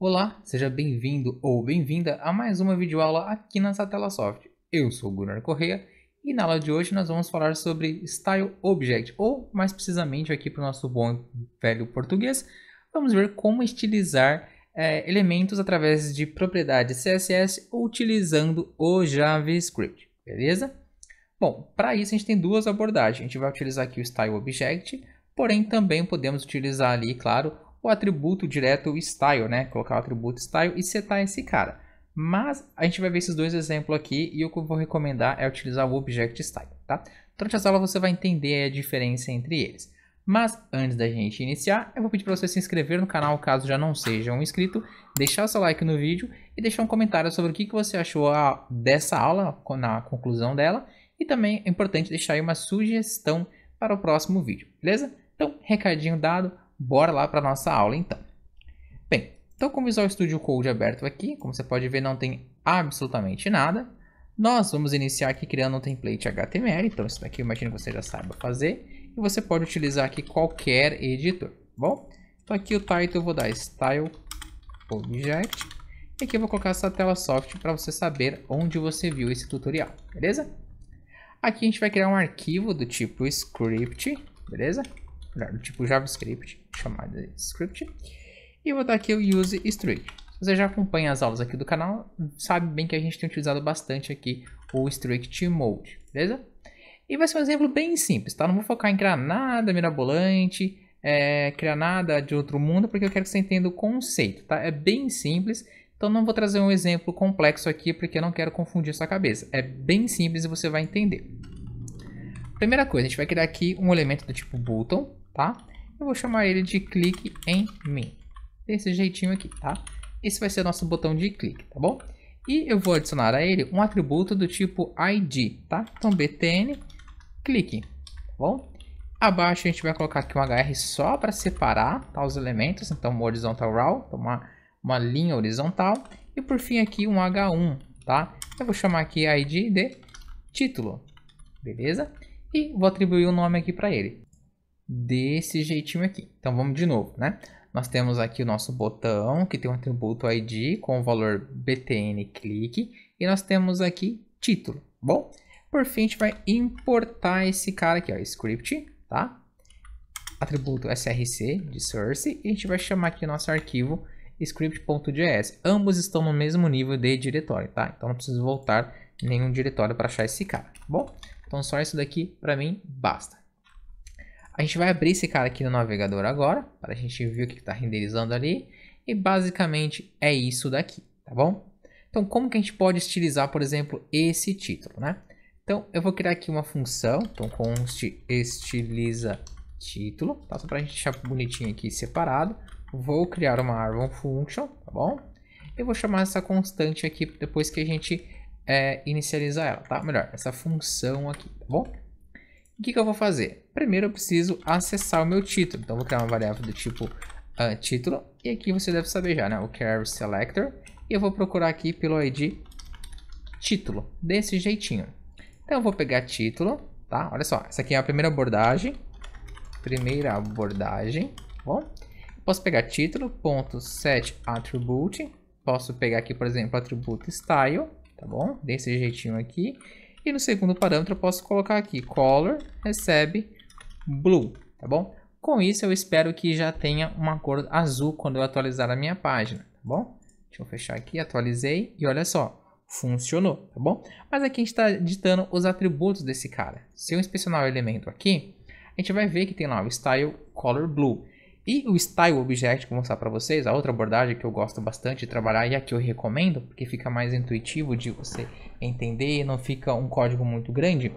Olá, seja bem-vindo ou bem-vinda a mais uma videoaula aqui na Satellasoft. Eu sou Gunnar Correia e na aula de hoje nós vamos falar sobre Style Object, ou mais precisamente aqui para o nosso bom velho português, vamos ver como estilizar é, elementos através de propriedades CSS utilizando o JavaScript, beleza? Bom, para isso a gente tem duas abordagens. A gente vai utilizar aqui o Style Object, porém também podemos utilizar ali, claro, o atributo direto style, né? Colocar o atributo style e setar esse cara. Mas a gente vai ver esses dois exemplos aqui e o que eu vou recomendar é utilizar o object style, tá? Durante as aulas você vai entender a diferença entre eles. Mas antes da gente iniciar, eu vou pedir para você se inscrever no canal caso já não seja um inscrito, deixar o seu like no vídeo e deixar um comentário sobre o que você achou ah, dessa aula, na conclusão dela. E também é importante deixar aí uma sugestão para o próximo vídeo, beleza? Então, recadinho dado, Bora lá para nossa aula então. Bem, então com o Visual Studio Code é aberto aqui, como você pode ver, não tem absolutamente nada. Nós vamos iniciar aqui criando um template HTML, então isso daqui eu imagino que você já saiba fazer. E você pode utilizar aqui qualquer editor, tá bom? Então aqui o title eu vou dar style object. E aqui eu vou colocar essa tela soft para você saber onde você viu esse tutorial, beleza? Aqui a gente vai criar um arquivo do tipo script, beleza? tipo JavaScript, chamada script. E vou dar aqui o use strict. Se você já acompanha as aulas aqui do canal, sabe bem que a gente tem utilizado bastante aqui o strict mode, beleza? E vai ser um exemplo bem simples, tá? Não vou focar em criar nada mirabolante, é, criar nada de outro mundo, porque eu quero que você entenda o conceito, tá? É bem simples, então não vou trazer um exemplo complexo aqui, porque eu não quero confundir sua cabeça. É bem simples e você vai entender. Primeira coisa, a gente vai criar aqui um elemento do tipo button, tá? Eu vou chamar ele de clique em mim. Desse jeitinho aqui, tá? Esse vai ser o nosso botão de clique, tá bom? E eu vou adicionar a ele um atributo do tipo ID, tá? Então btn clique, tá bom? Abaixo a gente vai colocar aqui um HR só para separar tá, os elementos, então um horizontal row, então, uma, uma linha horizontal. E por fim aqui um H1, tá? Eu vou chamar aqui ID de título, beleza? E vou atribuir o um nome aqui para ele desse jeitinho aqui. Então vamos de novo, né? Nós temos aqui o nosso botão que tem um atributo ID com o valor btn clique e nós temos aqui título, bom? Por fim, a gente vai importar esse cara aqui, ó, script, tá? Atributo src de source e a gente vai chamar aqui nosso arquivo script.js. Ambos estão no mesmo nível de diretório, tá? Então não preciso voltar nenhum diretório para achar esse cara, bom? Então só isso daqui para mim basta. A gente vai abrir esse cara aqui no navegador agora, para a gente ver o que está renderizando ali. E basicamente é isso daqui, tá bom? Então, como que a gente pode estilizar, por exemplo, esse título, né? Então, eu vou criar aqui uma função, então const estiliza título, tá? Só para a gente deixar bonitinho aqui separado. Vou criar uma argon function, tá bom? Eu vou chamar essa constante aqui depois que a gente é, inicializar ela, tá? Melhor, essa função aqui, tá bom? O que, que, eu vou fazer? Primeiro eu preciso acessar o meu título. Então eu vou criar uma variável do tipo uh, título. E aqui você deve saber já, né? O char selector. E eu vou procurar aqui pelo ID título. Desse jeitinho. Então eu vou pegar título, tá? Olha só, essa aqui é a primeira abordagem. Primeira abordagem, tá bom? Posso pegar título, ponto, set, attribute. Posso pegar aqui, por exemplo, atributo style, tá bom? Desse jeitinho aqui. E no segundo parâmetro eu posso colocar aqui color recebe blue, tá bom? Com isso eu espero que já tenha uma cor azul quando eu atualizar a minha página, tá bom? Deixa eu fechar aqui, atualizei e olha só, funcionou, tá bom? Mas aqui a gente está ditando os atributos desse cara. Se eu inspecionar o elemento aqui, a gente vai ver que tem lá o style color blue. E o Style Object que eu vou mostrar para vocês, a outra abordagem que eu gosto bastante de trabalhar e a que eu recomendo, porque fica mais intuitivo de você entender e não fica um código muito grande,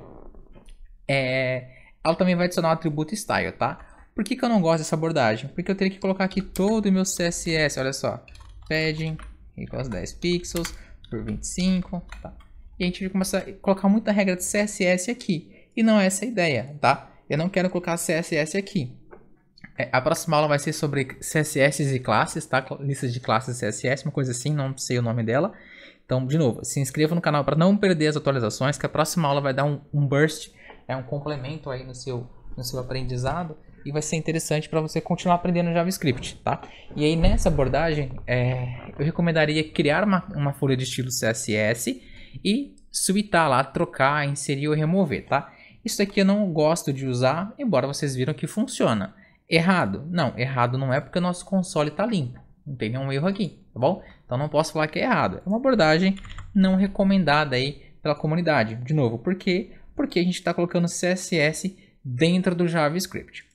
é... ela também vai adicionar o atributo Style, tá? Por que, que eu não gosto dessa abordagem? Porque eu teria que colocar aqui todo o meu CSS, olha só, padding igual 10 pixels por 25, tá? E a gente vai começar a colocar muita regra de CSS aqui, e não é essa a ideia, tá? Eu não quero colocar CSS aqui, é, a próxima aula vai ser sobre CSS e classes, tá? Lista de classes CSS, uma coisa assim, não sei o nome dela. Então, de novo, se inscreva no canal para não perder as atualizações, que a próxima aula vai dar um, um burst, é um complemento aí no seu, no seu aprendizado e vai ser interessante para você continuar aprendendo JavaScript, tá? E aí nessa abordagem, é, eu recomendaria criar uma, uma folha de estilo CSS e suitar lá, trocar, inserir ou remover, tá? Isso aqui eu não gosto de usar, embora vocês viram que funciona. Errado? Não, errado não é porque o nosso console está limpo. Não tem nenhum erro aqui, tá bom? Então não posso falar que é errado. É uma abordagem não recomendada aí pela comunidade. De novo, por quê? Porque a gente está colocando CSS dentro do JavaScript.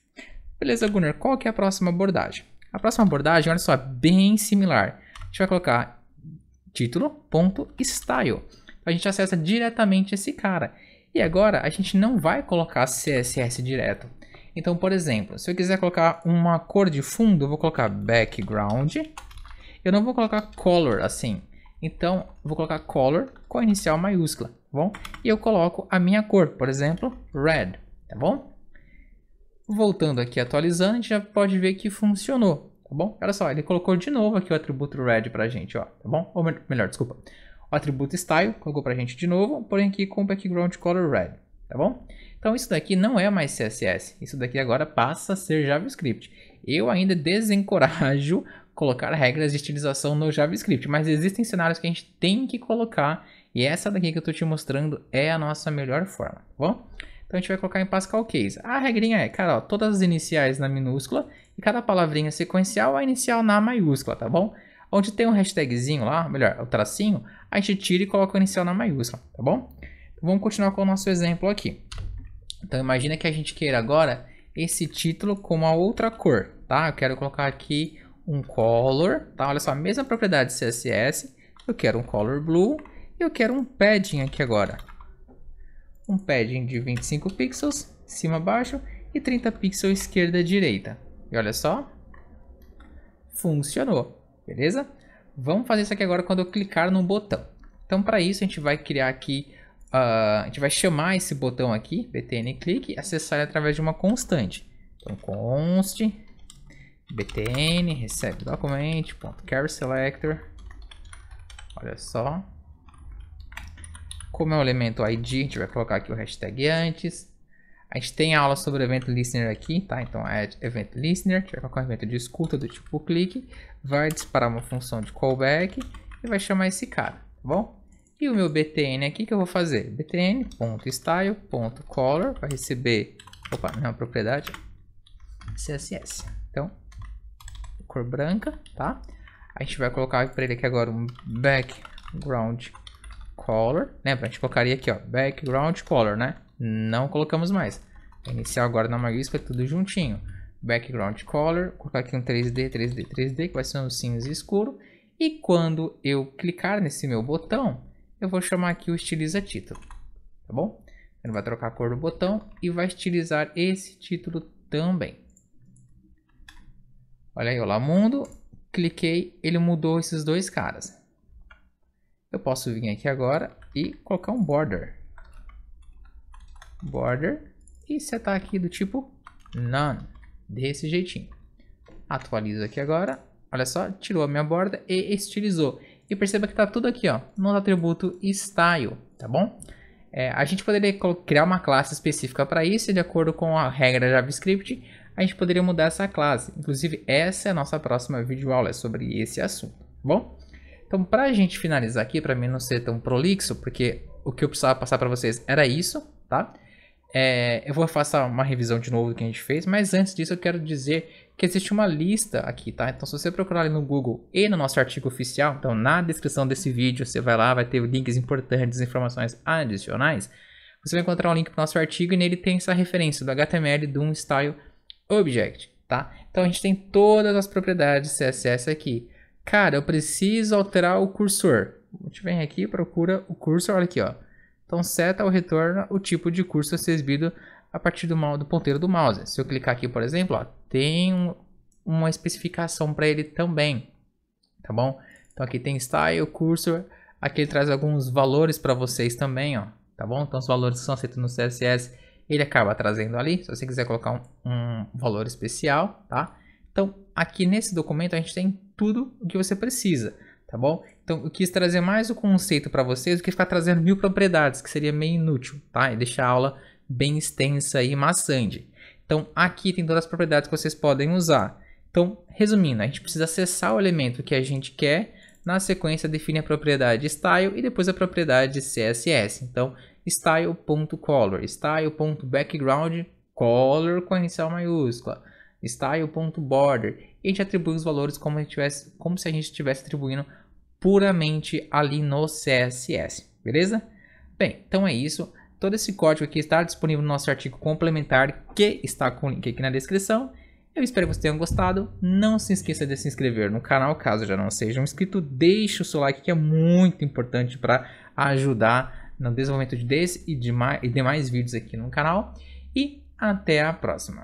Beleza, Gunnar, qual que é a próxima abordagem? A próxima abordagem, olha só, é bem similar. A gente vai colocar título.style. A gente acessa diretamente esse cara. E agora a gente não vai colocar CSS direto. Então, por exemplo, se eu quiser colocar uma cor de fundo, eu vou colocar background. Eu não vou colocar color assim. Então, vou colocar color com a inicial maiúscula, tá bom? E eu coloco a minha cor, por exemplo, red, tá bom? Voltando aqui, atualizando, a gente já pode ver que funcionou, tá bom? Olha só, ele colocou de novo aqui o atributo red pra gente, ó, tá bom? Ou melhor, desculpa, o atributo style colocou pra gente de novo, porém aqui com background color red tá bom? Então isso daqui não é mais CSS, isso daqui agora passa a ser JavaScript. Eu ainda desencorajo colocar regras de estilização no JavaScript, mas existem cenários que a gente tem que colocar e essa daqui que eu estou te mostrando é a nossa melhor forma, tá bom? Então a gente vai colocar em Pascal Case. A regrinha é, cara, ó, todas as iniciais na minúscula e cada palavrinha sequencial a inicial na maiúscula, tá bom? Onde tem um hashtagzinho lá, melhor, o tracinho, a gente tira e coloca o inicial na maiúscula, tá bom? Vamos continuar com o nosso exemplo aqui. Então imagina que a gente queira agora esse título com uma outra cor, tá? Eu quero colocar aqui um color, tá? Olha só, a mesma propriedade CSS. Eu quero um color blue e eu quero um padding aqui agora. Um padding de 25 pixels, cima baixo e 30 pixels esquerda direita. E olha só, funcionou, beleza? Vamos fazer isso aqui agora quando eu clicar no botão. Então para isso a gente vai criar aqui Uh, a gente vai chamar esse botão aqui, btn click, acessar ele através de uma constante. Então, const btn recebe document selector. Olha só. Como é o elemento ID, a gente vai colocar aqui o hashtag antes. A gente tem aula sobre o evento listener aqui, tá? Então, add é event listener, a gente vai colocar um evento de escuta do tipo clique, vai disparar uma função de callback e vai chamar esse cara, tá bom? E o meu btn aqui que eu vou fazer? btn.style.color para receber, opa, não é uma propriedade, CSS. Então, cor branca, tá? A gente vai colocar para ele aqui agora um background color, né? A gente colocaria aqui, ó, background color, né? Não colocamos mais. Inicial agora na maiúscula, tudo juntinho. Background color, colocar aqui um 3D, 3D, 3D, que vai ser um cinza escuro. E quando eu clicar nesse meu botão, eu vou chamar aqui o estiliza título, tá bom? Ele vai trocar a cor do botão e vai estilizar esse título também. Olha aí, olá mundo, cliquei, ele mudou esses dois caras. Eu posso vir aqui agora e colocar um border. Border e setar aqui do tipo none, desse jeitinho. Atualizo aqui agora, olha só, tirou a minha borda e estilizou. E perceba que está tudo aqui ó, no atributo style, tá bom? É, a gente poderia criar uma classe específica para isso e de acordo com a regra JavaScript, a gente poderia mudar essa classe. Inclusive, essa é a nossa próxima videoaula é sobre esse assunto, tá bom? Então, para a gente finalizar aqui, para mim não ser tão prolixo, porque o que eu precisava passar para vocês era isso, tá? É, eu vou passar uma revisão de novo do que a gente fez, mas antes disso eu quero dizer que existe uma lista aqui, tá? Então, se você procurar ali no Google e no nosso artigo oficial, então na descrição desse vídeo você vai lá, vai ter links importantes, informações adicionais. Você vai encontrar um link para o nosso artigo e nele tem essa referência do HTML de um style object, tá? Então a gente tem todas as propriedades CSS aqui. Cara, eu preciso alterar o cursor. A gente vem aqui, procura o cursor, olha aqui, ó. Então seta ou retorna o tipo de curso a ser exibido a partir do, do ponteiro do mouse. Se eu clicar aqui, por exemplo, ó, tem um, uma especificação para ele também, tá bom? Então aqui tem style, cursor, aqui ele traz alguns valores para vocês também, ó, tá bom? Então os valores que são aceitos no CSS, ele acaba trazendo ali, se você quiser colocar um, um valor especial, tá? Então aqui nesse documento a gente tem tudo o que você precisa, tá bom? Então eu quis trazer mais o conceito para vocês do que ficar trazendo mil propriedades, que seria meio inútil, tá? E deixar a aula bem extensa e maçante. Então aqui tem todas as propriedades que vocês podem usar. Então, resumindo, a gente precisa acessar o elemento que a gente quer, na sequência define a propriedade style e depois a propriedade CSS. Então, style.color, style.background, color com a inicial maiúscula, style.border. E a gente atribui os valores como, a tivesse, como se a gente estivesse atribuindo puramente ali no CSS, beleza? Bem, então é isso. Todo esse código aqui está disponível no nosso artigo complementar, que está com o link aqui na descrição. Eu espero que vocês tenham gostado. Não se esqueça de se inscrever no canal, caso já não seja um inscrito. Deixe o seu like, que é muito importante para ajudar no desenvolvimento desse e, de mais, e demais vídeos aqui no canal. E até a próxima!